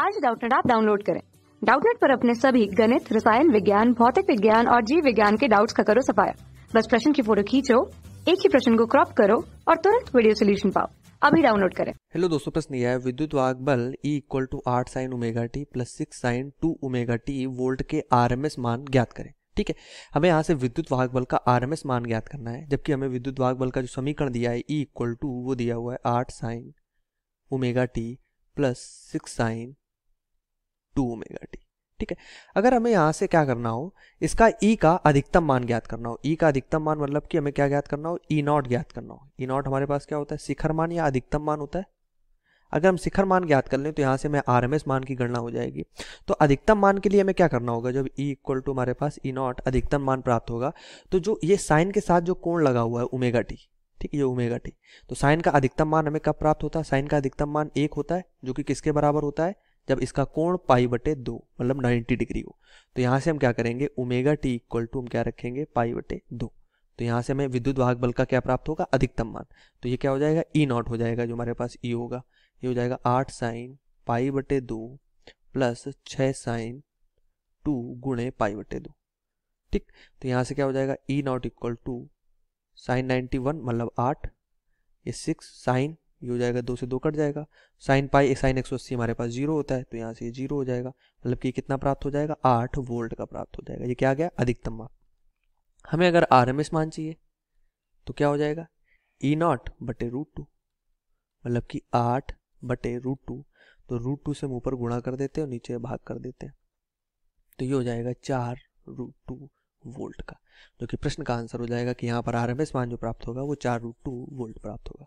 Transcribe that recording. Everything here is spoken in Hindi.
आज डाउटनेट आप डाउनलोड करें डाउटनेट पर अपने सभी गणित रसायन विज्ञान भौतिक विज्ञान और जीव विज्ञान के डाउट्स का करो सफाया बस प्रश्न की फोटो खींचो एक ही प्रश्न को क्रॉप करो और तुरंत वीडियो सोल्यूशन पाओ अभी डाउनलोड करें हेलो दोस्तों प्रश्न यह है विद्युत वाहक बल ई इक्वल टू आठ sine omega t plus six sine two omega t volt के आरएमएस मान ज्ञात करें ठीक है हमें यहाँ से विद्युत वाहक बल का आरएमएस मान ज्ञात करना है जबकि हमें विद्युत वाहक बल का जो समीकरण दिया है ई इक्वल टू वो दिया हुआ है आठ sine omega t plus six sine two omega t ठीक है अगर हमें यहाँ से क्या करना हो इसका ई e का अधिकतम मान ज्ञात करना हो ई e का अधिकतम मान मतलब कि हमें क्या ज्ञात करना हो ई नॉट ज्ञात करना हो ई नॉट हमारे पास क्या होता है शिखर मान या अधिकतम मान होता है अगर हम शिखर मान ज्ञात कर लें तो यहाँ से हमें आर मान की गणना हो जाएगी तो अधिकतम मान के लिए हमें क्या करना होगा जब ई इक्वल टू हमारे पास ई नॉट अधिकतम मान प्राप्त होगा तो जो ये साइन के साथ जो कोण लगा हुआ है उमेगा टी ठीक है ये उमेगा टी तो साइन का अधिकतम मान हमें कब प्राप्त होता है साइन का अधिकतम मान एक होता है जो कि किसके बराबर होता है जब इसका कोण पाई बटे दो मतलब 90 डिग्री हो तो यहाँ से हम क्या करेंगे ओमेगा टी इक्वल टू हम क्या रखेंगे पाई बटे दो तो यहाँ से हमें विद्युत वाहक बल का क्या प्राप्त होगा अधिकतम मान तो ये क्या हो जाएगा ई e नॉट हो जाएगा जो हमारे पास ई e होगा ये हो जाएगा आठ साइन पाई बटे दो प्लस छः साइन टू गुणे पाई बटे दो ठीक तो यहाँ से क्या हो जाएगा E e naught equal to sine ninety one मतलब आठ ये सिक्स साइन ये हो जाएगा दो से दो कट जाएगा साइन पाई साइन एक सौ अस्सी हमारे पास जीरो होता है तो यहाँ से ये जीरो हो जाएगा मतलब कि कितना प्राप्त हो जाएगा आठ वोल्ट का प्राप्त हो जाएगा ये क्या गया अधिकतम माप हमें अगर आर एम एस मान चाहिए तो क्या हो जाएगा ई e नॉट बटे रूट टू मतलब कि आठ बटे रूट टू तो रूट टू से हम ऊपर गुणा कर देते हैं और नीचे भाग कर देते हैं तो ये हो जाएगा चार रूट टू वोल्ट का जो कि प्रश्न का आंसर हो जाएगा कि यहाँ पर आर एम एस मान जो प्राप्त होगा वो चार रूट टू वोल्ट प्राप्त होगा